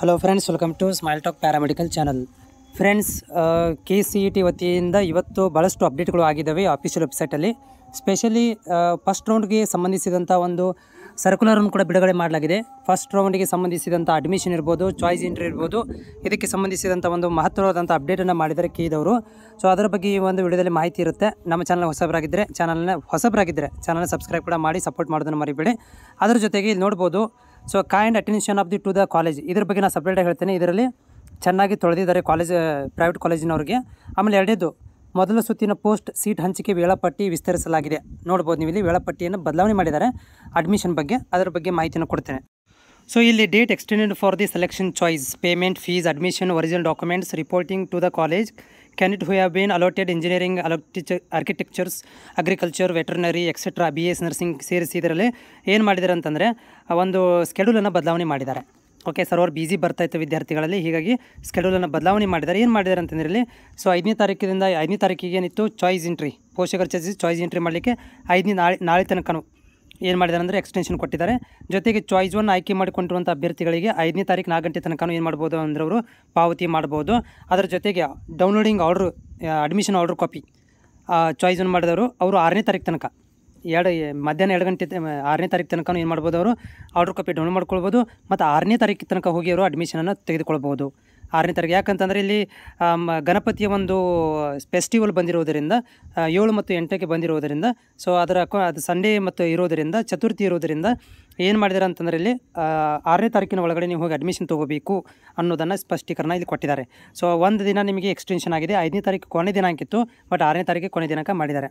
hello friends welcome to smile talk paramedical channel friends K C E T ವತಿಯಿಂದ ಇವತ್ತು ಭಾಳಷ್ಟು ಅಪ್ಡೇಟ್ಗಳು ಆಗಿದ್ದಾವೆ official ವೆಬ್ಸೈಟಲ್ಲಿ ಸ್ಪೆಷಲಿ ಫಸ್ಟ್ ರೌಂಡ್ಗೆ ಸಂಬಂಧಿಸಿದಂಥ ಒಂದು ಸರ್ಕ್ಯುಲರನ್ನು ಕೂಡ ಬಿಡುಗಡೆ ಮಾಡಲಾಗಿದೆ ಫಸ್ಟ್ ರೌಂಡಿಗೆ ಸಂಬಂಧಿಸಿದಂಥ ಅಡ್ಮಿಷನ್ ಇರ್ಬೋದು ಚಾಯ್ಸ್ ಇಂಟ್ರಿ ಇರ್ಬೋದು ಇದಕ್ಕೆ ಸಂಬಂಧಿಸಿದಂಥ ಒಂದು ಮಹತ್ವವಾದಂಥ ಅಪ್ಡೇಟನ್ನು ಮಾಡಿದ್ದಾರೆ ಕೇಳಿದವರು ಸೊ ಅದರ ಬಗ್ಗೆ ಈ ಒಂದು ವಿಡಿಯೋದಲ್ಲಿ ಮಾಹಿತಿ ಇರುತ್ತೆ ನಮ್ಮ ಚಾನಲ್ ಹೊಸಬರಾಗಿದ್ದರೆ ಚಾನಲ್ನ ಹೊಸಬರಾಗಿದ್ದರೆ ಚಾನಲ್ನ ಸಬ್ಸ್ಕ್ರೈಬ್ ಕೂಡ ಮಾಡಿ ಸಪೋರ್ಟ್ ಮಾಡೋದನ್ನು ಮರಿಬೇಡಿ ಅದರ ಜೊತೆಗೆ ಇಲ್ಲಿ ನೋಡ್ಬೋದು so kind attention of the to the college ಇದ್ರ ಬಗ್ಗೆ ನಾನು ಸಪ್ರೇಟಾಗಿ ಹೇಳ್ತೇನೆ ಇದರಲ್ಲಿ ಚೆನ್ನಾಗಿ ತೊಳೆದಿದ್ದಾರೆ ಕಾಲೇಜ್ ಪ್ರೈವೇಟ್ ಕಾಲೇಜಿನವ್ರಿಗೆ ಆಮೇಲೆ ಎರಡೇದು ಮೊದಲ ಸುತ್ತಿನ ಪೋಸ್ಟ್ ಸೀಟ್ ಹಂಚಿಕೆ ವೇಳಾಪಟ್ಟಿ ವಿಸ್ತರಿಸಲಾಗಿದೆ ನೋಡ್ಬೋದು ನೀವು ಇಲ್ಲಿ ವೇಳಾಪಟ್ಟಿಯನ್ನು ಬದಲಾವಣೆ ಮಾಡಿದ್ದಾರೆ ಅಡ್ಮಿಷನ್ ಬಗ್ಗೆ ಅದರ ಬಗ್ಗೆ ಮಾಹಿತಿಯನ್ನು ಕೊಡ್ತೇನೆ ಸೊ ಇಲ್ಲಿ date extended for the selection choice payment fees admission original documents reporting to the college candidate who have been allotted engineering also architectures agriculture veterinary etcetera B S nursing ಸೇರಿಸಿ ಇದರಲ್ಲಿ ಏನು ಮಾಡಿದ್ದಾರೆ ಅಂತಂದರೆ ಒಂದು ಸ್ಕೆಡ್ಯೂಲನ್ನು ಬದಲಾವಣೆ ಮಾಡಿದ್ದಾರೆ ಓಕೆ ಸರ್ ಅವ್ರು ಬರ್ತಾ ಇತ್ತು ವಿದ್ಯಾರ್ಥಿಗಳಲ್ಲಿ ಹೀಗಾಗಿ ಸ್ಕೆಡ್ಯೂಲನ್ನು ಬದಲಾವಣೆ ಮಾಡಿದ್ದಾರೆ ಏನು ಮಾಡಿದ್ದಾರೆ ಅಂತಂದಿರಲಿ ಸೊ ಐದನೇ ತಾರೀಕಿನಿಂದ ಐದನೇ ತಾರೀಕಿಗೆ ಏನಿತ್ತು ಚಾಯ್ಸ್ ಎಂಟ್ರಿ ಪೋಷಕರ ಚರ್ಚೆ ಚಾಯ್ಸ್ ಎಂಟ್ರಿ ಮಾಡಲಿಕ್ಕೆ ಐದನೇ ನಾಳೆ ನಾಳೆ ತನಕನೂ ಏನು ಮಾಡಿದ್ದಾರೆ ಅಂದರೆ ಎಕ್ಸ್ಟೆನ್ಷನ್ ಕೊಟ್ಟಿದ್ದಾರೆ ಜೊತೆಗೆ ಚಾಯ್ಸ್ ಒನ್ ಆಯ್ಕೆ ಮಾಡಿಕೊಂಡಿರುವಂಥ ಅಭ್ಯರ್ಥಿಗಳಿಗೆ ಐದನೇ ತಾರೀಕು ನಾಲ್ಕು ಗಂಟೆ ತನಕ ಏನು ಮಾಡ್ಬೋದು ಅಂದ್ರೆ ಅವರು ಪಾವತಿ ಮಾಡ್ಬೋದು ಅದರ ಜೊತೆಗೆ downloading order admission order copy choice one ಮಾಡಿದವರು ಅವರು ಆರನೇ ತಾರೀಕು ತನಕ ಎರಡು ಮಧ್ಯಾಹ್ನ ಎರಡು ಗಂಟೆ ಆರನೇ ತಾರೀಕು ತನಕ ಏನು ಮಾಡ್ಬೋದು ಅವರು ಆರ್ಡ್ರ್ ಕಾಪಿ ಡೌನ್ಲೋಡ್ ಮಾಡ್ಕೊಳ್ಬೋದು ಮತ್ತು ಆರನೇ ತಾರೀಕು ತನಕ ಹೋಗಿ ಅವರು ಅಡ್ಮಿಷನನ್ನು ತೆಗೆದುಕೊಳ್ಬೋದು ಆರನೇ ತಾರೀಕು ಯಾಕಂತಂದರೆ ಇಲ್ಲಿ ಗಣಪತಿಯ ಒಂದು ಫೆಸ್ಟಿವಲ್ ಬಂದಿರೋದರಿಂದ ಏಳು ಮತ್ತು ಎಂಟಕ್ಕೆ ಬಂದಿರೋದರಿಂದ ಸೊ ಅದರ ಅದು ಸಂಡೇ ಮತ್ತು ಇರೋದರಿಂದ ಚತುರ್ಥಿ ಇರೋದರಿಂದ ಏನು ಮಾಡಿದಾರೆ ಅಂತಂದರೆ ಇಲ್ಲಿ ಆರನೇ ತಾರೀಕಿನ ಒಳಗಡೆ ನೀವು ಹೋಗಿ ಅಡ್ಮಿಷನ್ ತೊಗೋಬೇಕು ಅನ್ನೋದನ್ನು ಸ್ಪಷ್ಟೀಕರಣ ಇಲ್ಲಿ ಕೊಟ್ಟಿದ್ದಾರೆ ಸೊ ಒಂದು ದಿನ ನಿಮಗೆ ಎಕ್ಸ್ಟೆನ್ಷನ್ ಆಗಿದೆ ಐದನೇ ತಾರೀಕು ಕೊನೆ ದಿನಾಂಕಿತ್ತು ಬಟ್ ಆರನೇ ತಾರೀಕು ಕೊನೆ ದಿನಾಂಕ ಮಾಡಿದ್ದಾರೆ